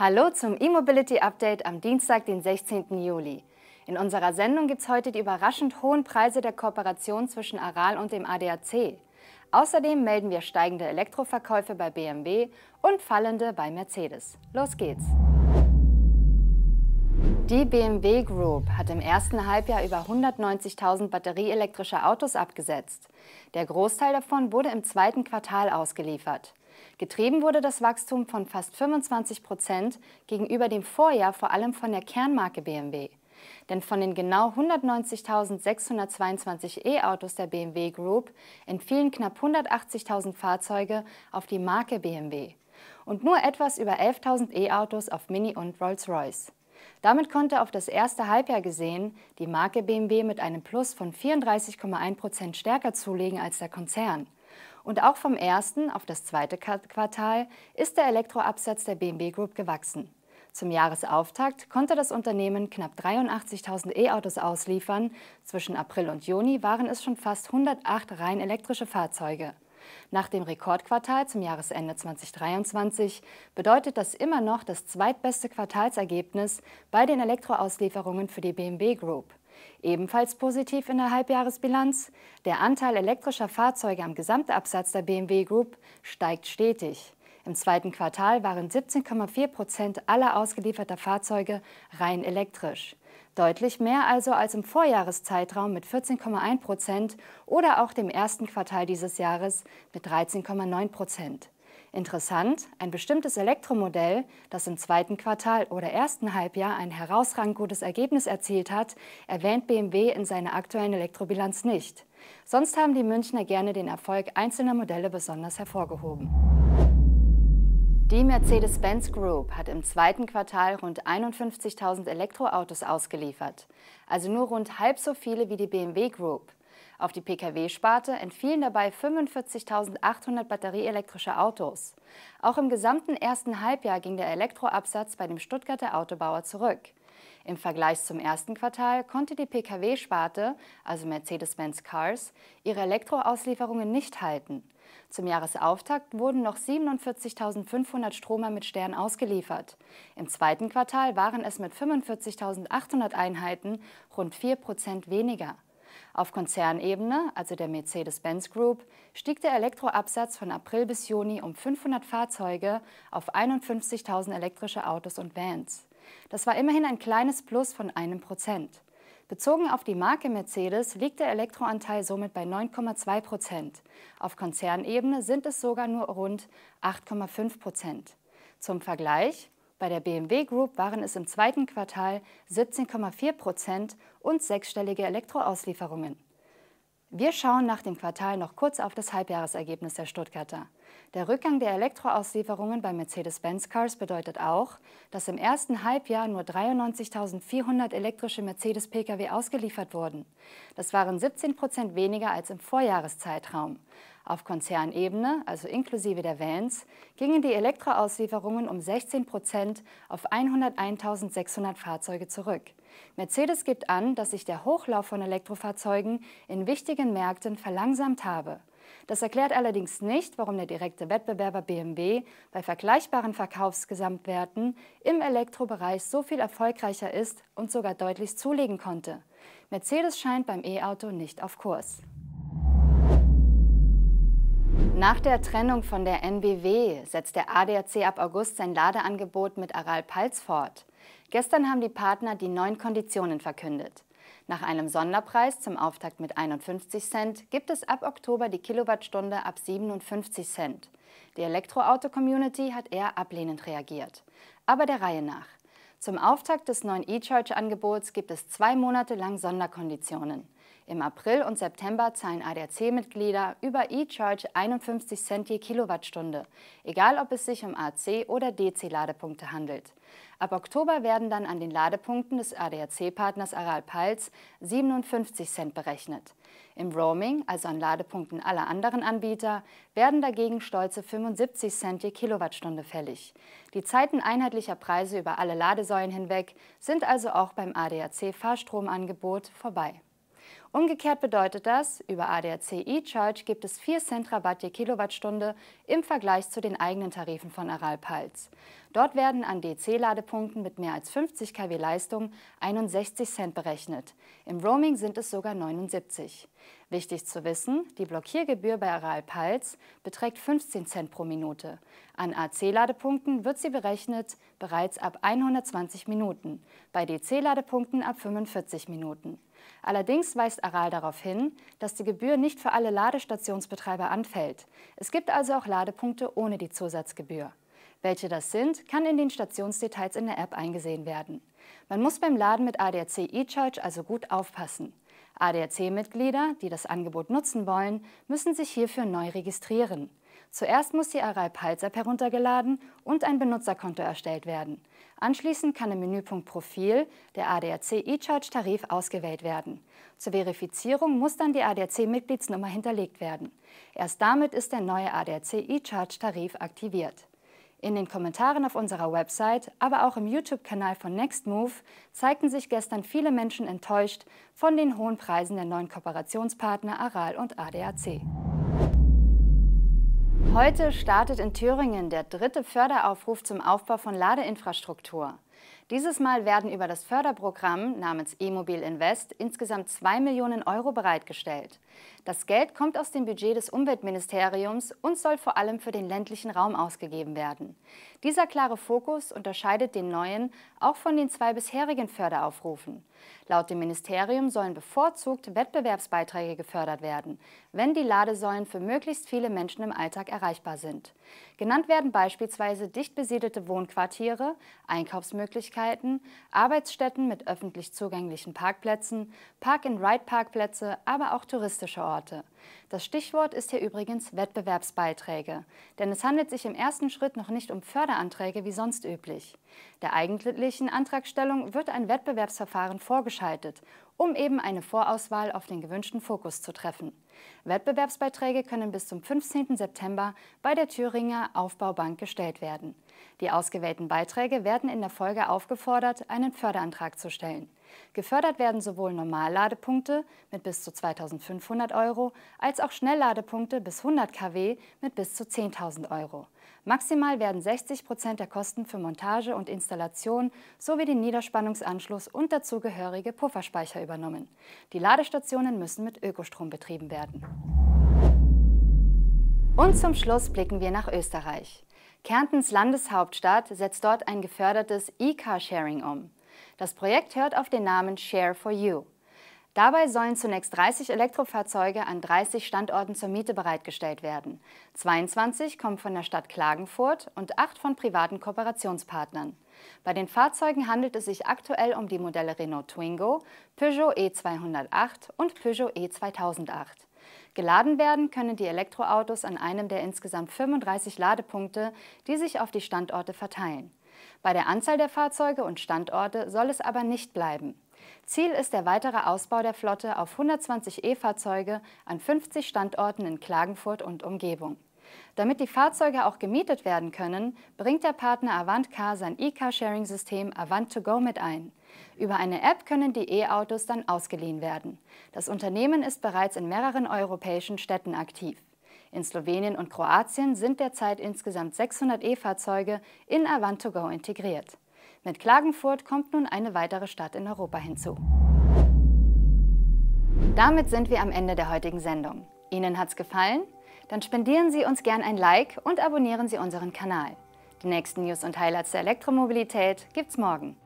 Hallo zum E-Mobility Update am Dienstag, den 16. Juli. In unserer Sendung gibt es heute die überraschend hohen Preise der Kooperation zwischen Aral und dem ADAC. Außerdem melden wir steigende Elektroverkäufe bei BMW und fallende bei Mercedes. Los geht's! Die BMW Group hat im ersten Halbjahr über 190.000 batterieelektrische Autos abgesetzt. Der Großteil davon wurde im zweiten Quartal ausgeliefert. Getrieben wurde das Wachstum von fast 25 Prozent gegenüber dem Vorjahr vor allem von der Kernmarke BMW. Denn von den genau 190.622 E-Autos der BMW Group entfielen knapp 180.000 Fahrzeuge auf die Marke BMW und nur etwas über 11.000 E-Autos auf Mini und Rolls-Royce. Damit konnte auf das erste Halbjahr gesehen die Marke BMW mit einem Plus von 34,1 Prozent stärker zulegen als der Konzern. Und auch vom ersten auf das zweite Quartal ist der Elektroabsatz der BMW Group gewachsen. Zum Jahresauftakt konnte das Unternehmen knapp 83.000 E-Autos ausliefern. Zwischen April und Juni waren es schon fast 108 rein elektrische Fahrzeuge. Nach dem Rekordquartal zum Jahresende 2023 bedeutet das immer noch das zweitbeste Quartalsergebnis bei den Elektroauslieferungen für die BMW Group. Ebenfalls positiv in der Halbjahresbilanz, der Anteil elektrischer Fahrzeuge am Gesamtabsatz der BMW Group steigt stetig. Im zweiten Quartal waren 17,4 Prozent aller ausgelieferter Fahrzeuge rein elektrisch. Deutlich mehr also als im Vorjahreszeitraum mit 14,1 Prozent oder auch dem ersten Quartal dieses Jahres mit 13,9 Prozent. Interessant, ein bestimmtes Elektromodell, das im zweiten Quartal oder ersten Halbjahr ein herausragend gutes Ergebnis erzielt hat, erwähnt BMW in seiner aktuellen Elektrobilanz nicht. Sonst haben die Münchner gerne den Erfolg einzelner Modelle besonders hervorgehoben. Die Mercedes-Benz Group hat im zweiten Quartal rund 51.000 Elektroautos ausgeliefert, also nur rund halb so viele wie die BMW Group. Auf die Pkw-Sparte entfielen dabei 45.800 batterieelektrische Autos. Auch im gesamten ersten Halbjahr ging der Elektroabsatz bei dem Stuttgarter Autobauer zurück. Im Vergleich zum ersten Quartal konnte die Pkw-Sparte, also Mercedes-Benz Cars, ihre Elektroauslieferungen nicht halten. Zum Jahresauftakt wurden noch 47.500 Stromer mit Stern ausgeliefert. Im zweiten Quartal waren es mit 45.800 Einheiten rund 4 Prozent weniger. Auf Konzernebene, also der Mercedes-Benz Group, stieg der Elektroabsatz von April bis Juni um 500 Fahrzeuge auf 51.000 elektrische Autos und Vans. Das war immerhin ein kleines Plus von einem Prozent. Bezogen auf die Marke Mercedes liegt der Elektroanteil somit bei 9,2 Prozent. Auf Konzernebene sind es sogar nur rund 8,5 Prozent. Zum Vergleich, bei der BMW Group waren es im zweiten Quartal 17,4 Prozent und sechsstellige Elektroauslieferungen. Wir schauen nach dem Quartal noch kurz auf das Halbjahresergebnis der Stuttgarter. Der Rückgang der Elektroauslieferungen bei Mercedes-Benz Cars bedeutet auch, dass im ersten Halbjahr nur 93.400 elektrische Mercedes-Pkw ausgeliefert wurden. Das waren 17 Prozent weniger als im Vorjahreszeitraum. Auf Konzernebene, also inklusive der Vans, gingen die Elektroauslieferungen um 16 Prozent auf 101.600 Fahrzeuge zurück. Mercedes gibt an, dass sich der Hochlauf von Elektrofahrzeugen in wichtigen Märkten verlangsamt habe. Das erklärt allerdings nicht, warum der direkte Wettbewerber BMW bei vergleichbaren Verkaufsgesamtwerten im Elektrobereich so viel erfolgreicher ist und sogar deutlich zulegen konnte. Mercedes scheint beim E-Auto nicht auf Kurs. Nach der Trennung von der NBW setzt der ADAC ab August sein Ladeangebot mit Aral Pals fort. Gestern haben die Partner die neuen Konditionen verkündet. Nach einem Sonderpreis zum Auftakt mit 51 Cent gibt es ab Oktober die Kilowattstunde ab 57 Cent. Die Elektroauto-Community hat eher ablehnend reagiert. Aber der Reihe nach. Zum Auftakt des neuen eCharge-Angebots gibt es zwei Monate lang Sonderkonditionen. Im April und September zahlen ADAC-Mitglieder über eCharge 51 Cent je Kilowattstunde, egal ob es sich um AC- oder DC-Ladepunkte handelt. Ab Oktober werden dann an den Ladepunkten des ADAC-Partners Aral Pals 57 Cent berechnet. Im Roaming, also an Ladepunkten aller anderen Anbieter, werden dagegen stolze 75 Cent je Kilowattstunde fällig. Die Zeiten einheitlicher Preise über alle Ladesäulen hinweg sind also auch beim ADAC-Fahrstromangebot vorbei. Umgekehrt bedeutet das, über ADAC eCharge gibt es 4 Cent Rabatt je Kilowattstunde im Vergleich zu den eigenen Tarifen von Aral Pals. Dort werden an DC-Ladepunkten mit mehr als 50 kW Leistung 61 Cent berechnet. Im Roaming sind es sogar 79. Wichtig zu wissen, die Blockiergebühr bei Aral Pals beträgt 15 Cent pro Minute. An AC-Ladepunkten wird sie berechnet bereits ab 120 Minuten, bei DC-Ladepunkten ab 45 Minuten. Allerdings weist Aral darauf hin, dass die Gebühr nicht für alle Ladestationsbetreiber anfällt. Es gibt also auch Ladepunkte ohne die Zusatzgebühr. Welche das sind, kann in den Stationsdetails in der App eingesehen werden. Man muss beim Laden mit ADAC eCharge also gut aufpassen. ADAC-Mitglieder, die das Angebot nutzen wollen, müssen sich hierfür neu registrieren. Zuerst muss die Arai Pulse-App heruntergeladen und ein Benutzerkonto erstellt werden. Anschließend kann im Menüpunkt Profil der ADAC eCharge-Tarif ausgewählt werden. Zur Verifizierung muss dann die ADAC-Mitgliedsnummer hinterlegt werden. Erst damit ist der neue ADAC eCharge-Tarif aktiviert. In den Kommentaren auf unserer Website, aber auch im YouTube-Kanal von NextMove zeigten sich gestern viele Menschen enttäuscht von den hohen Preisen der neuen Kooperationspartner Aral und ADAC. Heute startet in Thüringen der dritte Förderaufruf zum Aufbau von Ladeinfrastruktur. Dieses Mal werden über das Förderprogramm namens E-Mobil Invest insgesamt 2 Millionen Euro bereitgestellt. Das Geld kommt aus dem Budget des Umweltministeriums und soll vor allem für den ländlichen Raum ausgegeben werden. Dieser klare Fokus unterscheidet den neuen auch von den zwei bisherigen Förderaufrufen. Laut dem Ministerium sollen bevorzugt Wettbewerbsbeiträge gefördert werden, wenn die Ladesäulen für möglichst viele Menschen im Alltag erreichbar sind. Genannt werden beispielsweise dicht besiedelte Wohnquartiere, Einkaufsmöglichkeiten, Parkmöglichkeiten, Arbeitsstätten mit öffentlich zugänglichen Parkplätzen, Park-and-Ride-Parkplätze, aber auch touristische Orte. Das Stichwort ist hier übrigens Wettbewerbsbeiträge, denn es handelt sich im ersten Schritt noch nicht um Förderanträge wie sonst üblich. Der eigentlichen Antragstellung wird ein Wettbewerbsverfahren vorgeschaltet, um eben eine Vorauswahl auf den gewünschten Fokus zu treffen. Wettbewerbsbeiträge können bis zum 15. September bei der Thüringer Aufbaubank gestellt werden. Die ausgewählten Beiträge werden in der Folge aufgefordert, einen Förderantrag zu stellen. Gefördert werden sowohl Normalladepunkte mit bis zu 2.500 Euro als auch Schnellladepunkte bis 100 kW mit bis zu 10.000 Euro. Maximal werden 60 Prozent der Kosten für Montage und Installation sowie den Niederspannungsanschluss und dazugehörige Pufferspeicher übernommen. Die Ladestationen müssen mit Ökostrom betrieben werden. Und zum Schluss blicken wir nach Österreich. Kärntens Landeshauptstadt setzt dort ein gefördertes E-Car-Sharing um. Das Projekt hört auf den Namen Share for You. Dabei sollen zunächst 30 Elektrofahrzeuge an 30 Standorten zur Miete bereitgestellt werden. 22 kommen von der Stadt Klagenfurt und 8 von privaten Kooperationspartnern. Bei den Fahrzeugen handelt es sich aktuell um die Modelle Renault Twingo, Peugeot E208 und Peugeot E2008. Geladen werden können die Elektroautos an einem der insgesamt 35 Ladepunkte, die sich auf die Standorte verteilen. Bei der Anzahl der Fahrzeuge und Standorte soll es aber nicht bleiben. Ziel ist der weitere Ausbau der Flotte auf 120 E-Fahrzeuge an 50 Standorten in Klagenfurt und Umgebung. Damit die Fahrzeuge auch gemietet werden können, bringt der Partner Avant Car sein E-Car-Sharing-System Avant 2 Go mit ein. Über eine App können die E-Autos dann ausgeliehen werden. Das Unternehmen ist bereits in mehreren europäischen Städten aktiv. In Slowenien und Kroatien sind derzeit insgesamt 600 E-Fahrzeuge in Avant 2 Go integriert. Mit Klagenfurt kommt nun eine weitere Stadt in Europa hinzu. Damit sind wir am Ende der heutigen Sendung. Ihnen hat's gefallen? Dann spendieren Sie uns gern ein Like und abonnieren Sie unseren Kanal. Die nächsten News und Highlights der Elektromobilität gibt's morgen.